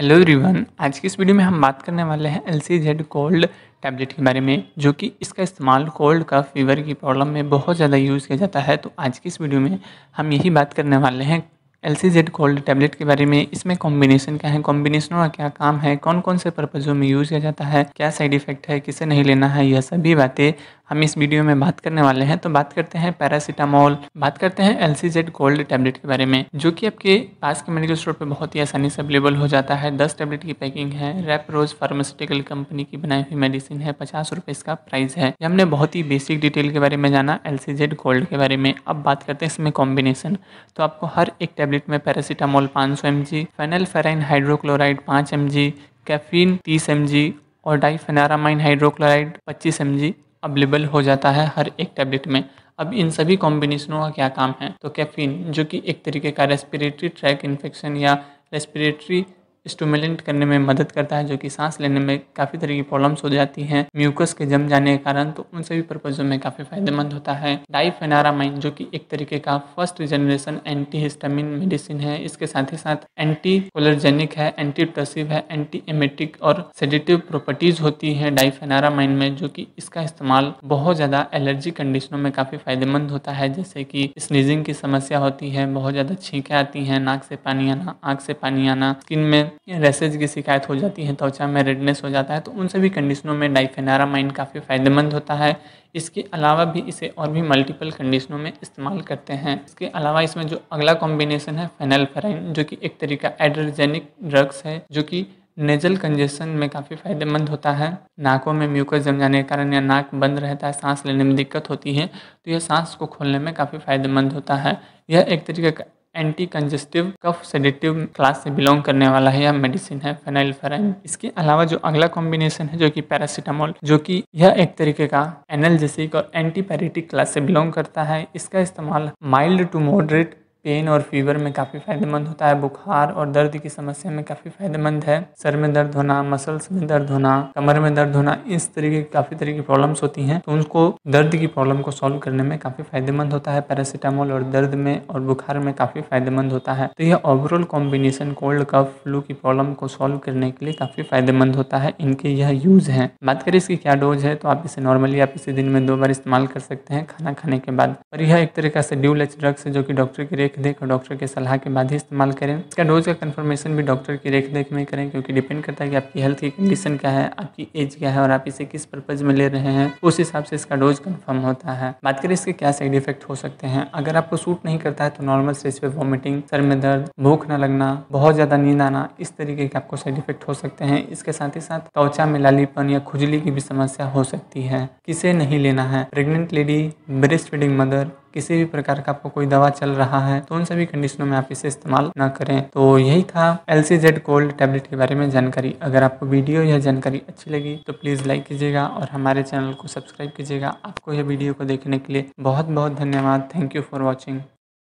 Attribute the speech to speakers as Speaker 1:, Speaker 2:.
Speaker 1: hello everyone आज की इस वीडियो में हम बात करने वाले हैं L C Z cold tablet के बारे में जो कि इसका इस्तेमाल कोल्ड का फीवर की प्रॉब्लम में बहुत ज़्यादा यूज़ किया जाता है तो आज की इस वीडियो में हम यही बात करने वाले हैं L C Z cold tablet के बारे में इसमें कॉम्बिनेशन क्या है कॉम्बिनेशनों का क्या काम है कौन कौन से पर्पज़ों में यूज़ किया जाता है क्या साइड इफ़ेक्ट है किसे नहीं लेना है यह सभी बातें हम इस वीडियो में बात करने वाले हैं तो बात करते हैं पैरासीटामोल बात करते हैं एल गोल्ड टैबलेट के बारे में जो कि आपके पास के मेडिकल स्टोर पर बहुत ही आसानी से अवेलेबल हो जाता है दस टैबलेट की पैकिंग है रेपरोज फार्मास्यूटिकल कंपनी की बनाई हुई मेडिसिन है पचास इसका प्राइस है हमने बहुत ही बेसिक डिटेल के बारे में जाना एल गोल्ड के बारे में अब बात करते हैं इसमें कॉम्बिनेशन तो आपको हर एक टैबलेट में पैरासीटामोल पाँच सौ M G phenylephrine hydrochloride पाँच एम जी कैफिन तीस एम जी और डाइफेनारामाइन हाइड्रोक्लोराइड पच्चीस एम जी अवेलेबल हो जाता है हर एक टैबलेट में अब इन सभी कॉम्बिनेशनों का क्या काम है तो कैफीन जो कि एक तरीके का रेस्पिरेटरी ट्रैक इन्फेक्शन या रेस्पिरेटरी स्टूमुलेंट करने में मदद करता है जो कि सांस लेने में काफ़ी तरह की प्रॉब्लम्स हो जाती हैं म्यूकस के जम जाने के कारण तो उन सभी पर्पज़ों में काफ़ी फायदेमंद होता है डाइफेनारामाइन जो कि एक तरीके का first generation anti histamine medicine है इसके साथ ही साथ एंटी कोलरजेनिक है एंटी टसिव है एंटी एमेटिक और सेडेटिव प्रॉपर्टीज होती है डाइफेनारामाइन में जो कि इसका इस्तेमाल बहुत ज़्यादा एलर्जी कंडीशनों में काफ़ी फायदेमंद होता है जैसे कि स्नीजिंग की समस्या होती है बहुत ज़्यादा छींकें आती हैं नाक से पानी आना आँख से पानी आना स्किन में रेसेज की शिकायत हो जाती है त्वचा में रेडनेस हो जाता है तो उन सभी कंडीशनों में डाइफेनारामाइन काफ़ी फ़ायदेमंद होता है इसके अलावा भी इसे और भी मल्टीपल कंडीशनों में इस्तेमाल करते हैं इसके अलावा इसमें जो अगला कॉम्बिनेशन है फेनलफेराइन जो कि एक तरीका एड्रोजेनिक ड्रग्स है जो कि नेजल कंजेशन में काफ़ी फायदेमंद होता है नाकों में म्यूकस जम जाने के कारण या नाक बंद रहता है सांस लेने में दिक्कत होती है तो यह सांस को खोलने में काफ़ी फायदेमंद होता है यह एक तरीके का anti congestive cough sedative class से बिलोंग करने वाला है यह मेडिसिन है फेनाइल फेराइन इसके अलावा जो अगला कॉम्बिनेशन है जो कि पैरासीटामोल जो कि यह एक तरीके का एनल और एंटी क्लास से बिलोंग करता है इसका इस्तेमाल माइल्ड टू मॉडरेट पेन और फीवर में काफ़ी फायदेमंद होता है बुखार और दर्द की समस्या में काफ़ी फायदेमंद है सर में दर्द होना मसल्स में दर्द होना कमर में दर्द होना इस तरीके की काफ़ी तरह की प्रॉब्लम्स होती हैं तो उनको दर्द की प्रॉब्लम को सॉल्व करने में काफ़ी फायदेमंद होता है पैरासीटामोल और दर्द में और बुखार में काफ़ी फायदेमंद होता है तो यह overall combination cold cough flu की प्रॉब्लम को सॉल्व करने के लिए काफ़ी फायदेमंद होता है इनके यह यूज़ हैं बात करें इसकी क्या डोज है तो आप इसे नॉर्मली आप इसे दिन में दो बार इस्तेमाल कर सकते हैं खाना खाने के बाद और यह एक तरीका से ड्यूल एच ड्रग्स है जो कि डॉक्टर की देख और डॉक्टर के सलाह के बाद ही इस्तेमाल करें इसका डोज का कन्फर्मेशन भी डॉक्टर की देख में करें क्योंकि डिपेंड करता है कि आपकी हेल्थ की कंडीशन क्या है आपकी एज क्या है और आप इसे किस परपज में ले रहे हैं उस हिसाब से इसका डोज कन्फर्म होता है बात करें इसके क्या साइड इफेक्ट हो सकते हैं अगर आपको सूट नहीं करता है तो नॉर्मल स्टेज पे वॉमिटिंग सर में दर्द भूख न लगना बहुत ज़्यादा नींद आना इस तरीके के आपको साइड इफेक्ट हो सकते हैं इसके साथ ही साथ त्वचा में लालीपन या खुजली की भी समस्या हो सकती है किसे नहीं लेना है pregnant lady breast feeding mother किसी भी प्रकार का आपको कोई दवा चल रहा है तो उन सभी कंडीशनों में आप इसे इस्तेमाल ना करें तो यही था L C Z cold tablet के बारे में जानकारी अगर आपको वीडियो या जानकारी अच्छी लगी तो प्लीज़ लाइक कीजिएगा और हमारे चैनल को सब्सक्राइब कीजिएगा आपको यह वीडियो को देखने के लिए बहुत बहुत धन्यवाद थैंक यू फॉर वॉचिंग